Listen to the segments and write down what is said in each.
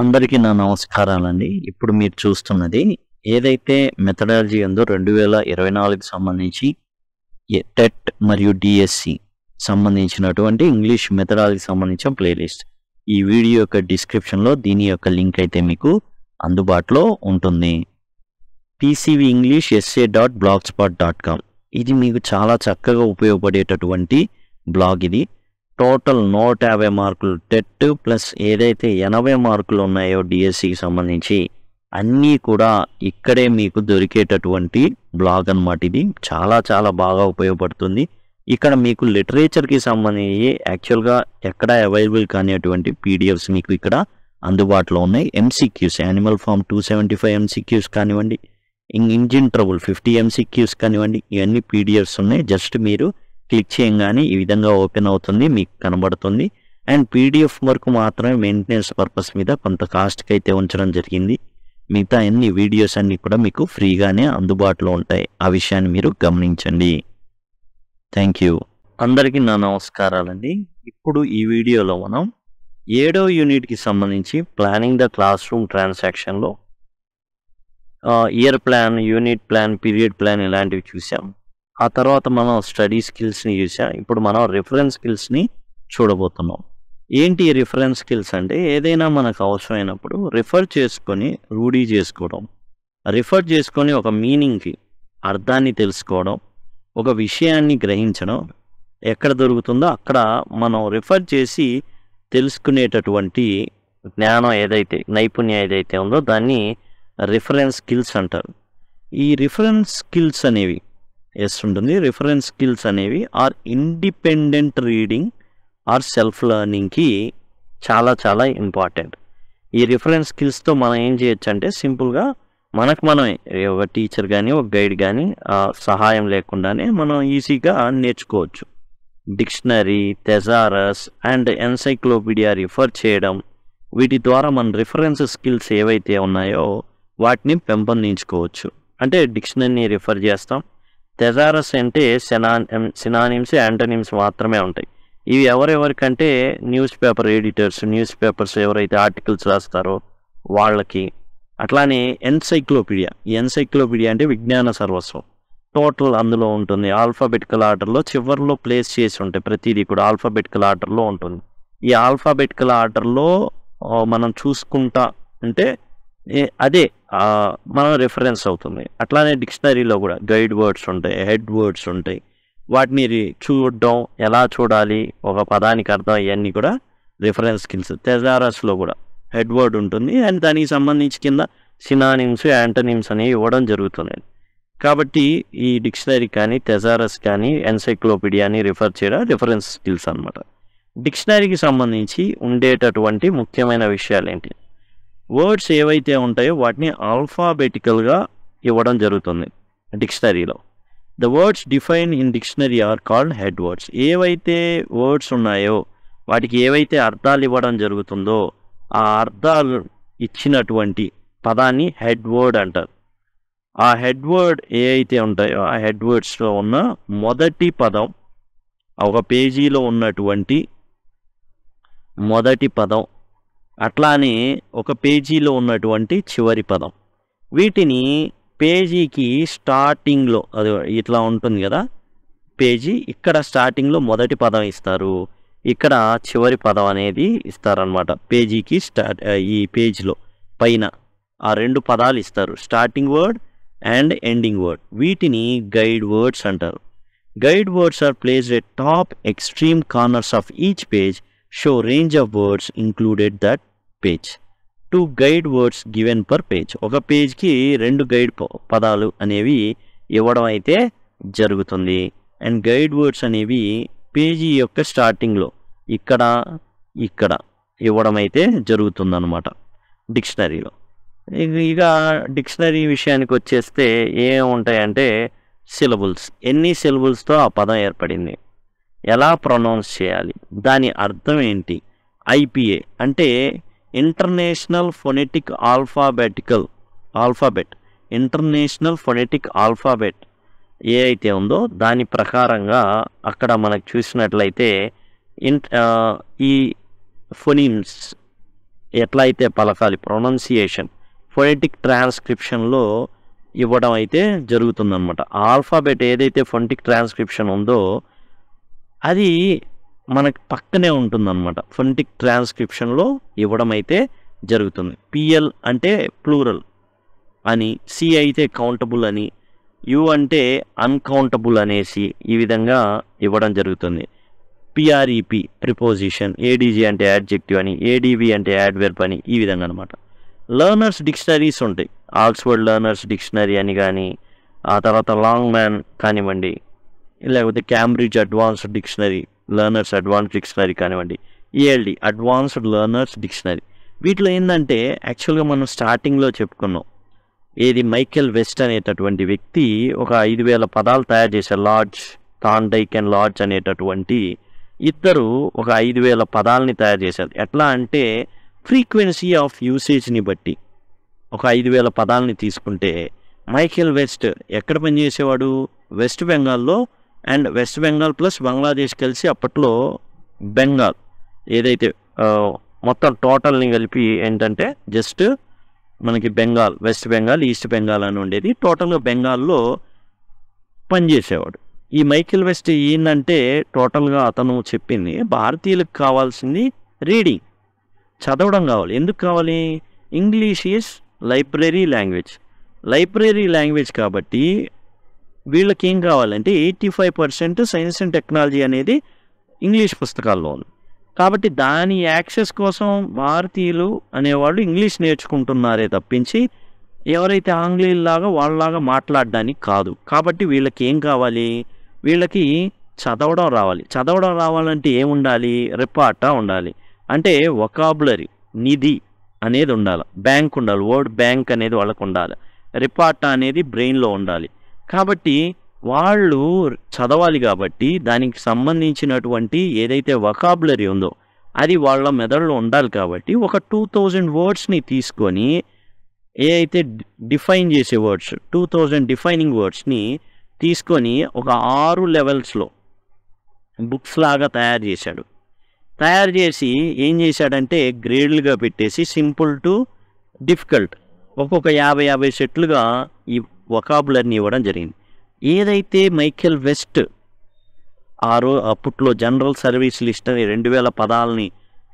అందరికీ నా నమస్కారాలండి ఇప్పుడు మీరు చూస్తున్నది ఏదైతే మెథడాలజీ ఉందో రెండు వేల ఇరవై నాలుగు సంబంధించి టెట్ మరియు డిఎస్సి సంబంధించినటువంటి ఇంగ్లీష్ మెథడాలజీ సంబంధించిన ప్లేలిస్ట్ ఈ వీడియో యొక్క డిస్క్రిప్షన్లో దీని యొక్క లింక్ అయితే మీకు అందుబాటులో ఉంటుంది PCV English SA dot blogspot dot com ఇది మీకు చాలా చక్కగా ఉపయోగపడేటటువంటి బ్లాగ్ ఇది టోటల్ నూట యాభై మార్కులు టెట్ ప్లస్ ఏదైతే ఎనభై మార్కులు ఉన్నాయో డిఎస్సికి సంబంధించి అన్నీ కూడా ఇక్కడే మీకు దొరికేటటువంటి బ్లాగ్ అనమాట ఇది చాలా చాలా బాగా ఉపయోగపడుతుంది ఇక్కడ మీకు లిటరేచర్కి సంబంధించి యాక్చువల్గా ఎక్కడ అవైలబుల్ కానిటువంటి పీడిఎఫ్స్ మీకు ఇక్కడ అందుబాటులో ఉన్నాయి MCQs Animal Farm two seventy five MCQs కానివ్వండి ఇంజిన్ ట్రబుల్ ఫిఫ్టీ ఎంసీక్యూస్ కానివ్వండి ఇవన్నీ పీడిఎఫ్స్ ఉన్నాయి జస్ట్ మీరు క్లిక్ చేయగానే ఈ విధంగా ఓపెన్ అవుతుంది మీకు కనబడుతుంది అండ్ పీడిఎఫ్ వరకు మాత్రమే మెయింటెనెన్స్ పర్పస్ మీద కొంత కాస్ట్కి అయితే ఉంచడం జరిగింది మిగతా అన్ని వీడియోస్ అన్నీ కూడా మీకు ఫ్రీగానే అందుబాటులో ఉంటాయి ఆ విషయాన్ని మీరు గమనించండి థ్యాంక్ యూ అందరికీ నా నమస్కారాలండి ఇప్పుడు ఈ వీడియోలో మనం ఏడో యూనిట్కి సంబంధించి ప్లానింగ్ ద క్లాస్ రూమ్ ట్రాన్సాక్షన్లో year plan unit plan period plan ఇలాంటివి చూసాం ఆ తర్వాత మనం స్టడీ స్కిల్స్ని చూసాం ఇప్పుడు మనం రిఫరెన్స్ స్కిల్స్ని చూడబోతున్నాం ఏంటి రిఫరెన్స్ స్కిల్స్ అంటే ఏదైనా మనకు అవసరమైనప్పుడు రిఫర్ చేసుకొని రూఢీ చేసుకోవడం రిఫర్ చేసుకొని ఒక మీనింగ్కి అర్థాన్ని తెలుసుకోవడం ఒక విషయాన్ని గ్రహించడం ఎక్కడ దొరుకుతుందో అక్కడ మనం రిఫర్ చేసి తెలుసుకునేటటువంటి జ్ఞానం ఏదైతే నైపుణ్యం ఏదైతే ఉందో దాన్ని రిఫరెన్స్ స్కిల్స్ అంటారు ఈ రిఫరెన్స్ స్కిల్స్ అనేవి ఎస్ ఉంటుంది రిఫరెన్స్ స్కిల్స్ అనేవి are independent reading are self లెర్నింగ్కి చాలా చాలా ఇంపార్టెంట్ ఈ రిఫరెన్స్ స్కిల్స్తో మనం ఏం చేయొచ్చు అంటే సింపుల్గా మనకు మనమే ఒక టీచర్ కానీ ఒక గైడ్ కానీ సహాయం లేకుండానే మనం ఈజీగా నేర్చుకోవచ్చు dictionary thesaurus and encyclopedia refer చేయడం వీటి ద్వారా మన రిఫరెన్స్ స్కిల్స్ ఏవైతే ఉన్నాయో వాటిని పెంపొందించుకోవచ్చు అంటే డిక్షనరీని రిఫర్ చేస్తాం తెజారస్ అంటే సెనా సినానిమ్స్ యాంటనిమ్స్ మాత్రమే ఉంటాయి ఇవి ఎవరెవరికంటే newspaper editors newspapers ఎవరైతే ఆర్టికల్స్ రాస్తారో వాళ్ళకి అట్లానే ఎన్సైక్లోపీడియా ఎన్సైక్లోపీడియా అంటే విజ్ఞాన సర్వస్వం టోటల్ అందులో ఉంటుంది ఆల్ఫాబెటికల్ ఆర్డర్లో చివరిలో ప్లేస్ చేసి ఉంటాయి ప్రతిదీ కూడా ఆల్ఫాబెటికల్ ఆర్డర్లో ఉంటుంది ఈ ఆల్ఫాబెటికల్ ఆర్డర్లో మనం చూసుకుంటా అంటే అదే మనం రిఫరెన్స్ అవుతుంది అట్లానే డిక్షనరీలో కూడా గైడ్ వర్డ్స్ ఉంటాయి హెడ్ వర్డ్స్ ఉంటాయి వాటిని చూడడం ఎలా చూడాలి ఒక పదానికి అర్థం ఇవన్నీ కూడా రిఫరెన్స్ స్కిల్స్ తెజారస్లో కూడా హెడ్ వర్డ్ ఉంటుంది అండ్ దానికి సంబంధించి కింద సినానిమ్స్ యాంటనిమ్స్ అనేవి ఇవ్వడం జరుగుతుంది కాబట్టి ఈ డిక్షనరీ కానీ తెజారస్ కానీ ఎన్సైక్లోపీడియాని రిఫర్ చేయడం రిఫరెన్స్ స్కిల్స్ అనమాట డిక్షనరీకి సంబంధించి ఉండేటటువంటి ముఖ్యమైన విషయాలు ఏంటి వర్డ్స్ ఏవైతే ఉంటాయో వాటిని ఆల్ఫాబెటికల్గా ఇవ్వడం జరుగుతుంది డిక్షనరీలో the words define in dictionary are called head words ఏవైతే వర్డ్స్ ఉన్నాయో వాటికి ఏవైతే అర్థాలు ఇవ్వడం జరుగుతుందో ఆ అర్థాలు ఇచ్చినటువంటి పదాన్ని హెడ్ వర్డ్ అంటారు ఆ హెడ్ వర్డ్ ఏ అయితే ఉంటాయో ఆ హెడ్ వర్డ్స్లో ఉన్న మొదటి పదం ఒక పేజీలో ఉన్నటువంటి మొదటి పదం అట్లానే ఒక పేజీలో ఉన్నటువంటి చివరి పదం వీటిని పేజీకి స్టార్టింగ్లో అది ఇట్లా ఉంటుంది కదా పేజీ ఇక్కడ స్టార్టింగ్లో మొదటి పదం ఇస్తారు ఇక్కడ చివరి పదం అనేది ఇస్తారనమాట పేజీకి స్టార్ట్ ఈ పేజీలో పైన ఆ రెండు పదాలు ఇస్తారు starting word and ending word వీటిని గైడ్ వర్డ్స్ అంటారు guide words are placed at top extreme corners of each page show range of words included that page two guide words given per page ఒక పేజ్కి రెండు guide పదాలు అనేవి ఇవ్వడం అయితే జరుగుతుంది అండ్ గైడ్ వర్డ్స్ అనేవి పేజీ యొక్క స్టార్టింగ్లో ఇక్కడ ఇక్కడ ఇవ్వడం అయితే జరుగుతుందన్నమాట డిక్షనరీలో ఇక డిక్షనరీ విషయానికి వచ్చేస్తే ఏముంటాయంటే సిలబుల్స్ ఎన్ని సిలబుల్స్తో ఆ పదం ఏర్పడింది ఎలా ప్రొనౌన్స్ చేయాలి దాని అర్థం ఏంటి ఐపీఏ అంటే international phonetic alphabetical alphabet international phonetic alphabet ఏ అయితే ఉందో దాని ప్రకారంగా అక్కడ మనకు చూసినట్లయితే ఇన్ ఈ ఫొనిమ్స్ ఎట్లా అయితే పలకాలి ప్రొనౌన్సియేషన్ ఫొనెటిక్ ట్రాన్స్క్రిప్షన్లో ఇవ్వడం అయితే జరుగుతుందన్నమాట ఆల్ఫాబెట్ ఏదైతే ఫొనెటిక్ ట్రాన్స్క్రిప్షన్ ఉందో అది మనకి పక్కనే అనమాట ఫొనిటిక్ ట్రాన్స్క్రిప్షన్లో ఇవ్వడం అయితే జరుగుతుంది పిఎల్ అంటే ప్లూరల్ అని సి అయితే కౌంటబుల్ అని యు అంటే అన్కౌంటబుల్ అనేసి ఈ విధంగా ఇవ్వడం జరుగుతుంది పిఆర్ఈపి ప్రిపోజిషన్ ఏడీజీ అంటే యాడ్జెక్టివ్ అని ఏడీవి అంటే యాడ్వెర్బ్ అని ఈ విధంగా అనమాట లర్నర్స్ డిక్షనరీస్ ఉంటాయి ఆక్స్ఫర్డ్ లర్నర్స్ డిక్షనరీ అని కానీ ఆ తర్వాత లాంగ్ మ్యాన్ కానివ్వండి లేకపోతే Cambridge advanced dictionary learners advance dictionary కానివ్వండి ELD e advanced learners dictionary వీటిలో ఏంటంటే యాక్చువల్గా మనం స్టార్టింగ్లో చెప్పుకున్నాం ఏది మైకెల్ వెస్ట్ అనేటటువంటి వ్యక్తి ఒక ఐదు వేల పదాలు తయారు చేసే లాడ్జ్ టాండైక్ అండ్ లాడ్జ్ అనేటటువంటి ఇద్దరు ఒక ఐదు వేల పదాలని తయారు చేశారు ఎట్లా అంటే ఫ్రీక్వెన్సీ ఆఫ్ యూసేజ్ని బట్టి ఒక ఐదు వేల పదాలని తీసుకుంటే మైకెల్ వెస్ట్ ఎక్కడ పనిచేసేవాడు వెస్ట్ బెంగాల్లో and West Bengal plus Bangladesh కలిసి అప్పట్లో బెంగాల్ ఏదైతే మొత్తం టోటల్ని కలిపి ఏంటంటే జస్ట్ మనకి బెంగాల్ వెస్ట్ బెంగాల్ ఈస్ట్ బెంగాల్ అని ఉండేది టోటల్గా బెంగాల్లో పనిచేసేవాడు ఈ మైకిల్ వెస్ట్ ఏంటంటే టోటల్గా అతను చెప్పింది భారతీయులకు కావాల్సింది రీడింగ్ చదవడం కావాలి ఎందుకు కావాలి English is library language library language కాబట్టి వీళ్ళకి ఏం కావాలంటే eighty five percent science and technology అనేది ఇంగ్లీష్ పుస్తకాల్లో కాబట్టి దాని యాక్సెస్ కోసం భారతీయులు అనేవాళ్ళు ఇంగ్లీష్ నేర్చుకుంటున్నారే తప్పించి ఎవరైతే ఆంగ్లేయుల్లాగా వాళ్ళలాగా మాట్లాడడానికి కాదు కాబట్టి వీళ్ళకి ఏం కావాలి వీళ్ళకి చదవడం రావాలి చదవడం రావాలంటే ఏముండాలి రిపార్టా ఉండాలి అంటే వొకాబులరీ నిధి అనేది ఉండాలి బ్యాంక్ ఉండాలి వర్డ్ బ్యాంక్ అనేది వాళ్ళకు ఉండాలి రిపార్టా అనేది బ్రెయిన్లో ఉండాలి కాబట్టి వాళ్ళు చదవాలి కాబట్టి దానికి సంబంధించినటువంటి ఏదైతే వకాబులరీ ఉందో అది వాళ్ళ మెదడులో ఉండాలి కాబట్టి ఒక టూ థౌజండ్ వర్డ్స్ని తీసుకొని ఏ అయితే డిఫైన్ చేసే వర్డ్స్ టూ థౌజండ్ డిఫైనింగ్ వర్డ్స్ని తీసుకొని ఒక ఆరు లెవెల్స్లో బుక్స్ లాగా తయారు చేశాడు తయారు చేసి ఏం చేశాడంటే గ్రేడ్లుగా పెట్టేసి సింపుల్ టు డిఫికల్ట్ ఒక్కొక్క యాభై యాభై సెట్లుగా ఈ వకాబులర్ని ఇవ్వడం జరిగింది ఏదైతే మైకెల్ వెస్ట్ ఆరో అప్పట్లో జనరల్ సర్వీస్ లిస్ట్ అని రెండు వేల పదాలని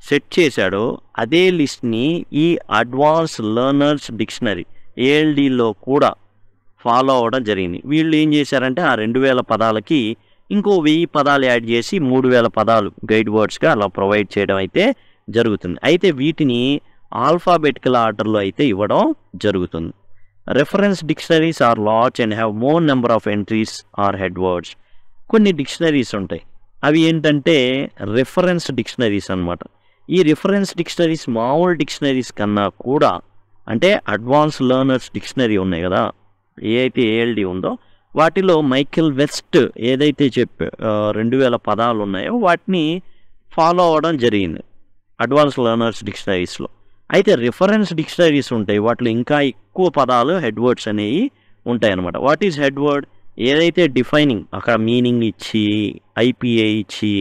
సెట్ చేశాడో అదే లిస్ట్ని ఈ అడ్వాన్స్ లర్నర్స్ డిక్షనరీ ఏఎల్డిలో కూడా ఫాలో అవ్వడం జరిగింది వీళ్ళు ఏం చేశారంటే ఆ రెండు వేల పదాలకి ఇంకో వెయ్యి పదాలు యాడ్ చేసి మూడు వేల పదాలు గైడ్ వర్డ్స్గా అలా ప్రొవైడ్ చేయడం అయితే జరుగుతుంది అయితే వీటిని ఆల్ఫాబెటికల్ ఆర్డర్లో అయితే ఇవ్వడం జరుగుతుంది reference dictionaries are large and have more number of entries or head words కొన్ని డిక్షనరీస్ ఉంటాయి అవి ఏంటంటే రెఫరెన్స్ డిక్షనరీస్ అనమాట ఈ రిఫరెన్స్ డిక్షనరీస్ మామూలు డిక్షనరీస్ కన్నా కూడా అంటే అడ్వాన్స్ లర్నర్స్ డిక్షనరీ ఉన్నాయి కదా ఏఐతే ఏఎల్డి ఉందో వాటిలో మైకిల్ వెస్ట్ ఏదైతే చెప్పి రెండు వేల పదాలు ఉన్నాయో వాటిని ఫాలో అవ్వడం జరిగింది అడ్వాన్స్ లర్నర్స్ డిక్షనరీస్లో అయితే రిఫరెన్స్ డిక్షనరీస్ ఉంటాయి వాటిలో ఇంకా ఎక్కువ పదాలు హెడ్వర్డ్స్ అనేవి ఉంటాయి అన్నమాట వాట్ ఈజ్ హెడ్వర్డ్ ఏదైతే డిఫైనింగ్ అక్కడ మీనింగ్ ఇచ్చి ఐపీఏ ఇచ్చి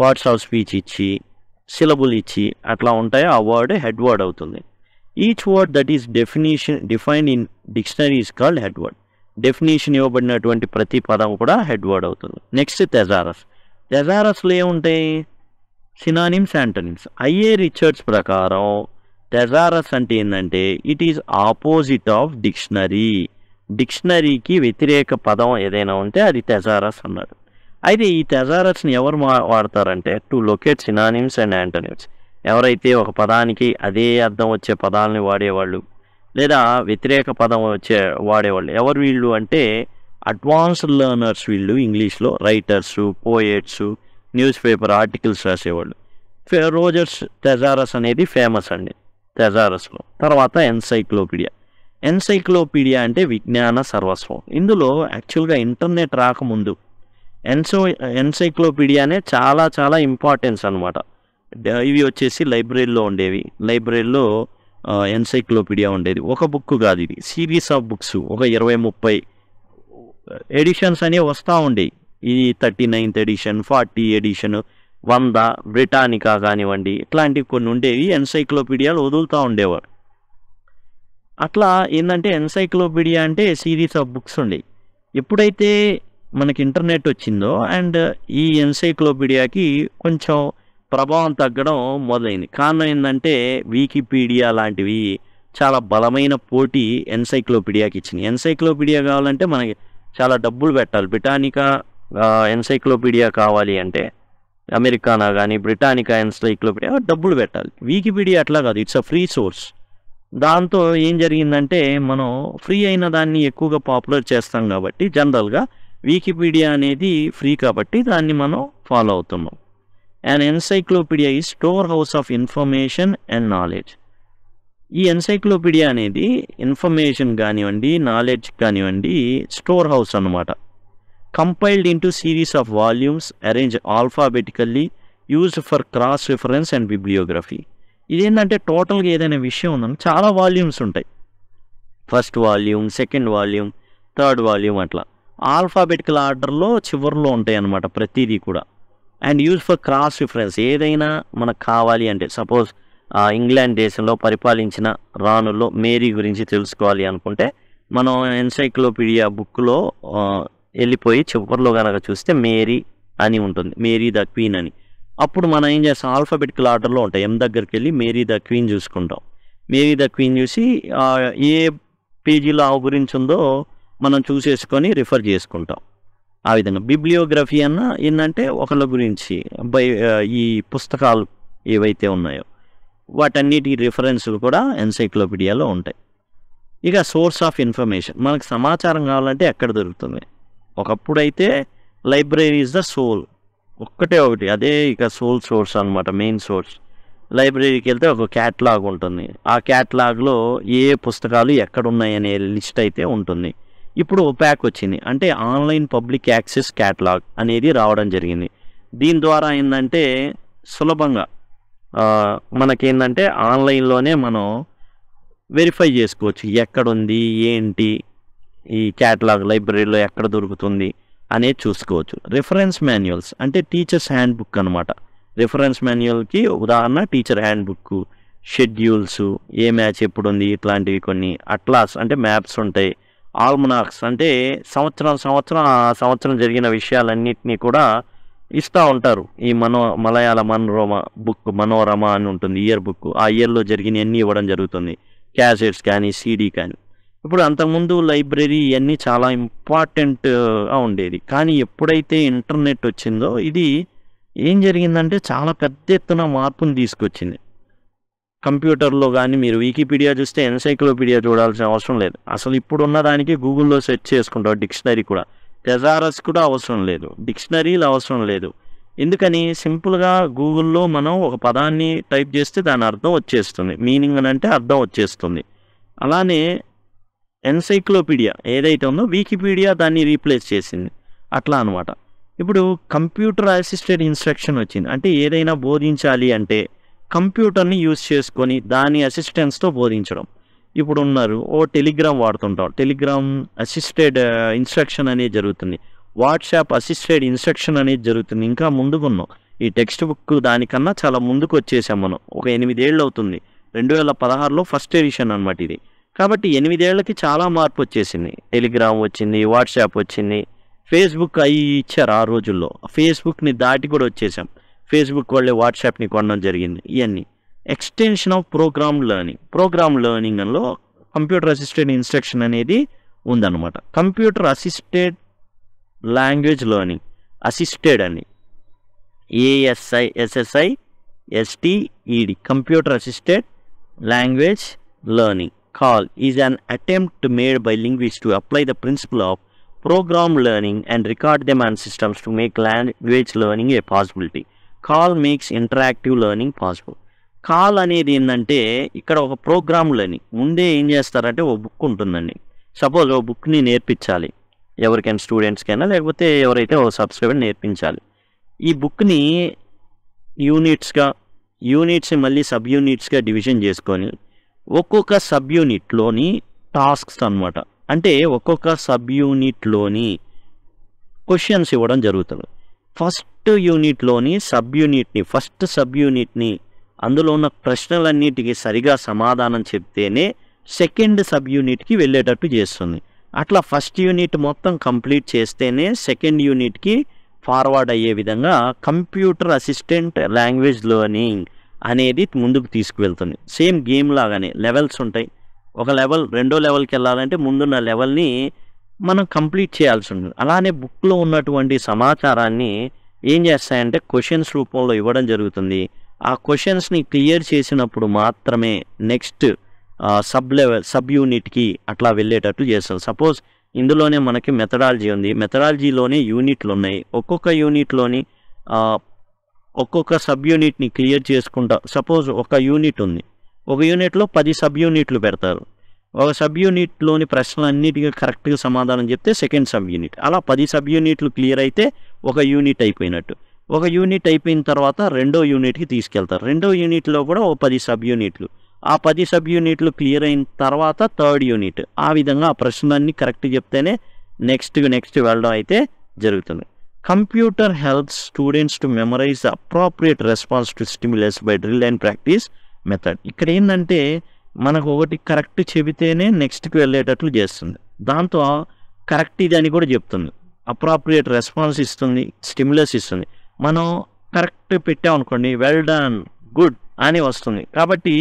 పార్ట్స్ ఆఫ్ స్పీచ్ ఇచ్చి సిలబుల్ ఇచ్చి అట్లా ఉంటాయో ఆ వర్డ్ హెడ్వర్డ్ అవుతుంది each word that is definition define in dictionary called headword definition ఇవ్వబడినటువంటి ప్రతి పదం కూడా హెడ్వర్డ్ అవుతుంది నెక్స్ట్ తెజారస్ తెజారస్లో ఏముంటాయి సినానిమ్స్ యాంటనిమ్స్ ఐఏ రిచర్డ్స్ ప్రకారం టెజారస్ అంటే ఏంటంటే it is opposite of dictionary డిక్షనరీకి వ్యతిరేక పదం ఏదైనా ఉంటే అది టెజారస్ అన్నాడు అయితే ఈ టెజారస్ని ఎవరు వాడతారంటే to locate synonyms and antonyms ఎవరైతే ఒక పదానికి అదే అర్థం వచ్చే పదాలని వాడేవాళ్ళు లేదా వ్యతిరేక పదం వచ్చే వాడేవాళ్ళు ఎవరు వీళ్ళు అంటే అడ్వాన్స్డ్ లర్నర్స్ వీళ్ళు ఇంగ్లీష్లో writers poets news paper articles రాసేవాళ్ళు రోజర్స్ టెజారస్ అనేది ఫేమస్ అండి తెజారస్లో తర్వాత ఎన్సైక్లోపీడియా ఎన్సైక్లోపీడియా అంటే విజ్ఞాన సర్వస్వం ఇందులో యాక్చువల్గా ఇంటర్నెట్ రాకముందు ఎన్సో ఎన్సైక్లోపీడియానే చాలా చాలా ఇంపార్టెన్స్ అనమాట ఇవి వచ్చేసి లైబ్రరీలో ఉండేవి లైబ్రరీలో ఎన్సైక్లోపీడియా ఉండేది ఒక బుక్ కాదు ఇది సిరీస్ ఆఫ్ బుక్స్ ఒక ఇరవై ముప్పై ఎడిషన్స్ అనేవి వస్తూ ఉండేవి ఇది thirty ninth edition forty edition వంద బ్రిటానికా కానివ్వండి ఇట్లాంటివి కొన్ని ఉండేవి ఎన్సైక్లోపీడియాలు వదులుతూ ఉండేవారు అట్లా ఏంటంటే ఎన్సైక్లోపీడియా అంటే సిరీస్ ఆఫ్ బుక్స్ ఉండేవి ఎప్పుడైతే మనకి ఇంటర్నెట్ వచ్చిందో అండ్ ఈ ఎన్సైక్లోపీడియాకి కొంచెం ప్రభావం తగ్గడం మొదలైంది కారణం ఏంటంటే వికీపీడియా లాంటివి చాలా బలమైన పోటీ ఎన్సైక్లోపీడియాకి ఇచ్చింది ఎన్సైక్లోపీడియా కావాలంటే మనకి చాలా డబ్బులు పెట్టాలి బ్రిటానికా ఎన్సైక్లోపీడియా కావాలి అంటే అమెరికానా కానీ బ్రిటానికా పెట్టి డబ్బులు పెట్టాలి వికీపీడియా అట్లా కాదు ఇట్స్ అ ఫ్రీ సోర్స్ దాంతో ఏం జరిగిందంటే మనం ఫ్రీ అయిన దాన్ని ఎక్కువగా పాపులర్ చేస్తాం కాబట్టి జనరల్గా వికీపీడియా అనేది ఫ్రీ కాబట్టి దాన్ని మనం ఫాలో అవుతున్నాం అండ్ ఎన్సైక్లోపీడియా ఈ store house of information and knowledge ఈ ఎన్సైక్లోపీడియా అనేది ఇన్ఫర్మేషన్ కానివ్వండి నాలెడ్జ్ కానివ్వండి స్టోర్ హౌస్ అనమాట compiled into series of volumes arranged alphabetically used for cross reference and bibliography ఇదేంటంటే టోటల్గా ఏదైనా విషయం ఉందని చాలా వాల్యూమ్స్ ఉంటాయి first volume second volume third volume అట్లా ఆల్ఫాబెటికల్ ఆర్డర్లో చివరిలో ఉంటాయి అన్నమాట ప్రతిదీ కూడా and use for cross reference ఏదైనా మనకు కావాలి అంటే సపోజ్ ఇంగ్లాండ్ దేశంలో పరిపాలించిన రాణుల్లో మేరీ గురించి తెలుసుకోవాలి అనుకుంటే మనం ఎన్సైక్లోపీడియా బుక్లో వెళ్ళిపోయి చివరిలో కనుక చూస్తే మేరీ అని ఉంటుంది మేరీ ద క్వీన్ అని అప్పుడు మనం ఏం చేస్తాం ఆల్ఫాబెటికల్ ఆర్డర్లో ఉంటాయి ఎం దగ్గరికి వెళ్ళి మేరీ ద క్వీన్ చూసుకుంటాం మేరీ ద క్వీన్ చూసి ఏ పేజీలో ఆవు గురించి ఉందో మనం చూసేసుకొని రిఫర్ చేసుకుంటాం ఆ విధంగా బిబ్లియోగ్రఫీ అన్న ఏంటంటే ఒకళ్ళ గురించి బై ఈ పుస్తకాలు ఏవైతే ఉన్నాయో వాటన్నిటి రిఫరెన్స్ కూడా ఎన్సైక్లోపీడియాలో ఉంటాయి ఇక సోర్స్ ఆఫ్ ఇన్ఫర్మేషన్ మనకు సమాచారం కావాలంటే ఎక్కడ దొరుకుతుంది ఒకప్పుడైతే లైబ్రరీ ఈజ్ ద సోల్ ఒక్కటే ఒకటి అదే ఇక సోల్ సోర్స్ అనమాట మెయిన్ సోర్స్ లైబ్రరీకి వెళ్తే ఒక క్యాట్లాగ్ ఉంటుంది ఆ క్యాట్లాగ్లో ఏ పుస్తకాలు ఎక్కడ ఉన్నాయనే లిస్ట్ అయితే ఉంటుంది ఇప్పుడు ప్యాక్ వచ్చింది అంటే ఆన్లైన్ పబ్లిక్ యాక్సెస్ క్యాట్లాగ్ అనేది రావడం జరిగింది దీని ద్వారా ఏంటంటే సులభంగా ఏంటంటే ఆన్లైన్లోనే మనం వెరిఫై చేసుకోవచ్చు ఎక్కడుంది ఏంటి ఈ క్యాటలాగ్ లైబ్రరీలో ఎక్కడ దొరుకుతుంది అనేది చూసుకోవచ్చు రిఫరెన్స్ మాన్యువల్స్ అంటే టీచర్స్ హ్యాండ్ బుక్ అనమాట రిఫరెన్స్ మాన్యువల్కి ఉదాహరణ టీచర్ హ్యాండ్ బుక్ షెడ్యూల్స్ ఏ మ్యాచ్ ఎప్పుడు ఉంది ఇట్లాంటివి కొన్ని అట్లాస్ అంటే మ్యాప్స్ ఉంటాయి ఆల్మనాక్స్ అంటే సంవత్సరం సంవత్సరం ఆ సంవత్సరం జరిగిన విషయాలన్నింటినీ కూడా ఇస్తూ ఉంటారు ఈ మనో మలయాళ మనోరమ బుక్ మనోరమ అని ఉంటుంది ఇయర్ బుక్ ఆ ఇయర్లో జరిగిన అన్నీ ఇవ్వడం జరుగుతుంది క్యాసెట్స్ కానీ సీడీ కానీ ఇప్పుడు అంతకుముందు లైబ్రరీ ఇవన్నీ చాలా ఇంపార్టెంట్గా ఉండేది కానీ ఎప్పుడైతే ఇంటర్నెట్ వచ్చిందో ఇది ఏం జరిగిందంటే చాలా పెద్ద ఎత్తున మార్పును తీసుకొచ్చింది కంప్యూటర్లో కానీ మీరు వికీపీడియా చూస్తే ఎన్సైక్లోపీడియా చూడాల్సిన అవసరం లేదు అసలు ఇప్పుడున్న దానికి గూగుల్లో సెర్చ్ చేసుకుంటావు డిక్షనరీ కూడా టెజారస్ కూడా అవసరం లేదు డిక్షనరీలు అవసరం లేదు ఎందుకని సింపుల్గా గూగుల్లో మనం ఒక పదాన్ని టైప్ చేస్తే దాని అర్థం వచ్చేస్తుంది మీనింగ్ అని అంటే అర్థం వచ్చేస్తుంది అలానే ఎన్సైక్లోపీడియా ఏదైతే ఉందో వికీపీడియా దాన్ని రీప్లేస్ చేసింది అట్లా అనమాట ఇప్పుడు కంప్యూటర్ అసిస్టెడ్ ఇన్స్ట్రక్షన్ వచ్చింది అంటే ఏదైనా బోధించాలి అంటే కంప్యూటర్ని యూజ్ చేసుకొని దాని అసిస్టెన్స్తో బోధించడం ఇప్పుడు ఉన్నారు ఓ టెలిగ్రామ్ వాడుతుంటాం టెలిగ్రామ్ అసిస్టెడ్ ఇన్స్ట్రక్షన్ అనేది జరుగుతుంది వాట్సాప్ అసిస్టెడ్ ఇన్స్ట్రక్షన్ అనేది జరుగుతుంది ఇంకా ముందుకు ఈ టెక్స్ట్ బుక్ దానికన్నా చాలా ముందుకు వచ్చేసాం మనం ఒక ఎనిమిదేళ్ళు అవుతుంది రెండు వేల పదహారులో ఫస్ట్ ఎడిషన్ అనమాట ఇది కాబట్టి ఎనిమిదేళ్లకి చాలా మార్పు వచ్చేసింది టెలిగ్రామ్ వచ్చింది వాట్సాప్ వచ్చింది ఫేస్బుక్ అవి ఇచ్చారు ఆ రోజుల్లో ఫేస్బుక్ని దాటి కూడా వచ్చేసాం ఫేస్బుక్ వాళ్ళే వాట్సాప్ని కొనడం జరిగింది ఇవన్నీ extension of program learning program లెర్నింగ్లో కంప్యూటర్ అసిస్టెడ్ ఇన్స్ట్రక్షన్ అనేది ఉందన్నమాట computer assisted language learning assisted అని ASI SSI STED computer assisted language learning call is an attempt made by linguists to apply the principle of program learning and record them on systems to make language learning a possibility. Call makes interactive learning possible call అనేది ఏంటంటే ఇక్కడ ఒక programme learning ముందే ఏం చేస్తారంటే ఒక book ఉంటుందండి suppose ఒక బుక్ని నేర్పించాలి ఎవరికైనా స్టూడెంట్స్కైనా లేకపోతే ఎవరైతే ఒక సబ్స్క్రైబర్ నేర్పించాలి ఈ బుక్ని యూనిట్స్గా యూనిట్స్ మళ్ళీ సబ్ యూనిట్స్గా డివిజన్ చేసుకొని ఒక్కొక్క సబ్ యూనిట్లోని టాస్క్స్ అనమాట అంటే ఒక్కొక్క సబ్ యూనిట్లోని క్వశ్చన్స్ ఇవ్వడం జరుగుతుంది ఫస్ట్ యూనిట్లోని సబ్ యూనిట్ని ఫస్ట్ సబ్ యూనిట్ని అందులో ఉన్న ప్రశ్నలన్నిటికీ సరిగా సమాధానం చెప్తేనే సెకండ్ సబ్ యూనిట్కి వెళ్ళేటట్టు చేస్తుంది అట్లా ఫస్ట్ యూనిట్ మొత్తం కంప్లీట్ చేస్తేనే సెకండ్ యూనిట్కి ఫార్వర్డ్ అయ్యే విధంగా కంప్యూటర్ అసిస్టెంట్ లాంగ్వేజ్ లెర్నింగ్ అనేది ముందుకు తీసుకువెళ్తుంది సేమ్ గేమ్ లాగానే లెవెల్స్ ఉంటాయి ఒక లెవెల్ రెండో లెవెల్కి వెళ్ళాలంటే ముందున్న లెవెల్ని మనం కంప్లీట్ చేయాల్సి ఉంటుంది అలానే బుక్లో ఉన్నటువంటి సమాచారాన్ని ఏం చేస్తాయంటే క్వశ్చన్స్ రూపంలో ఇవ్వడం జరుగుతుంది ఆ క్వశ్చన్స్ని క్లియర్ చేసినప్పుడు మాత్రమే నెక్స్ట్ సబ్ లెవెల్ సబ్ యూనిట్కి అట్లా వెళ్ళేటట్టు చేస్తారు సపోజ్ ఇందులోనే మనకి మెథడాలజీ ఉంది మెథడాలజీలోనే యూనిట్లు ఉన్నాయి ఒక్కొక్క యూనిట్లోని ఒక్కొక్క సబ్ యూనిట్ని క్లియర్ చేసుకుంటా సపోజ్ ఒక యూనిట్ ఉంది ఒక యూనిట్లో పది సబ్ యూనిట్లు పెడతారు ఒక సబ్ యూనిట్లోని ప్రశ్నలన్నిటికీ కరెక్ట్గా సమాధానం చెప్తే సెకండ్ సబ్ యూనిట్ అలా పది సబ్ యూనిట్లు క్లియర్ అయితే ఒక యూనిట్ అయిపోయినట్టు ఒక యూనిట్ అయిపోయిన తర్వాత రెండో యూనిట్కి తీసుకెళ్తారు రెండో యూనిట్లో కూడా ఒక పది సబ్ యూనిట్లు ఆ పది సబ్ యూనిట్లు క్లియర్ అయిన తర్వాత థర్డ్ యూనిట్ ఆ విధంగా ఆ ప్రశ్నలన్నీ కరెక్ట్ చెప్తేనే నెక్స్ట్ నెక్స్ట్ వెళ్ళడం అయితే జరుగుతుంది computer help students to memorize the appropriate response to stimulus by drill and practice method ఇక్కడ ఏంటంటే మనకు ఒకటి కరెక్ట్ చెబితేనే నెక్స్ట్కి వెళ్ళేటట్లు చేస్తుంది దాంతో కరెక్ట్ ఇది అని కూడా చెప్తుంది అప్రాప్రియేట్ రెస్పాన్స్ ఇస్తుంది స్టిమ్యులస్ ఇస్తుంది మనం కరెక్ట్ పెట్టామనుకోండి వెల్ డన్ గుడ్ అని వస్తుంది కాబట్టి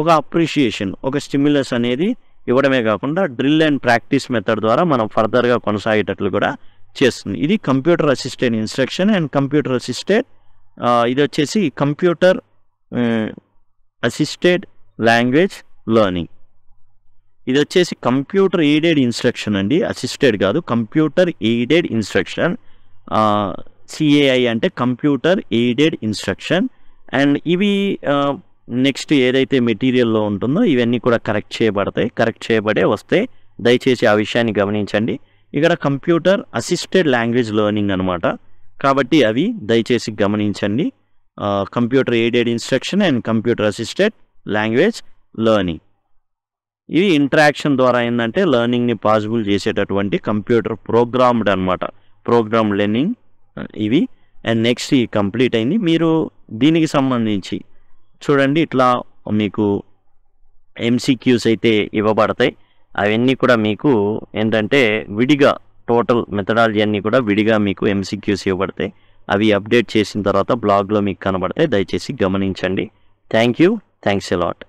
ఒక అప్రిషియేషన్ ఒక స్టిమ్యులస్ అనేది ఇవ్వడమే కాకుండా డ్రిల్ అండ్ ప్రాక్టీస్ మెథడ్ ద్వారా మనం ఫర్దర్గా కొనసాగేటట్లు కూడా చేస్తుంది ఇది computer assistant instruction and computer assisted ఇది వచ్చేసి కంప్యూటర్ అసిస్టెడ్ లాంగ్వేజ్ లర్నింగ్ ఇది వచ్చేసి కంప్యూటర్ ఎయిడెడ్ ఇన్స్ట్రక్షన్ అండి అసిస్టెడ్ కాదు కంప్యూటర్ ఎయిడెడ్ ఇన్స్ట్రక్షన్ సిఏఐ అంటే కంప్యూటర్ ఎయిడెడ్ ఇన్స్ట్రక్షన్ అండ్ ఇవి నెక్స్ట్ ఏదైతే మెటీరియల్లో ఉంటుందో ఇవన్నీ కూడా కరెక్ట్ చేయబడతాయి కరెక్ట్ చేయబడే వస్తే దయచేసి ఆ విషయాన్ని గమనించండి ఇక్కడ కంప్యూటర్ అసిస్టెడ్ లాంగ్వేజ్ లెర్నింగ్ అనమాట కాబట్టి అవి దయచేసి గమనించండి computer aided instruction and computer assisted language learning ఇవి ఇంటరాక్షన్ ద్వారా ఏంటంటే లెర్నింగ్ని పాసిబుల్ చేసేటటువంటి కంప్యూటర్ ప్రోగ్రామ్డ్ అనమాట ప్రోగ్రామ్ లెర్నింగ్ ఇవి అండ్ నెక్స్ట్ ఈ కంప్లీట్ అయింది మీరు దీనికి సంబంధించి చూడండి ఇట్లా మీకు ఎంసీక్యూస్ అయితే ఇవ్వబడతాయి అవన్నీ కూడా మీకు ఏంటంటే విడిగా టోటల్ మెథడాలజీ అన్నీ కూడా విడిగా మీకు ఎంసీక్యూస్ ఇవ్వబడతాయి అవి అప్డేట్ చేసిన తర్వాత బ్లాగ్లో మీకు కనబడతాయి దయచేసి గమనించండి థ్యాంక్ యూ థ్యాంక్స్ ఎలాట్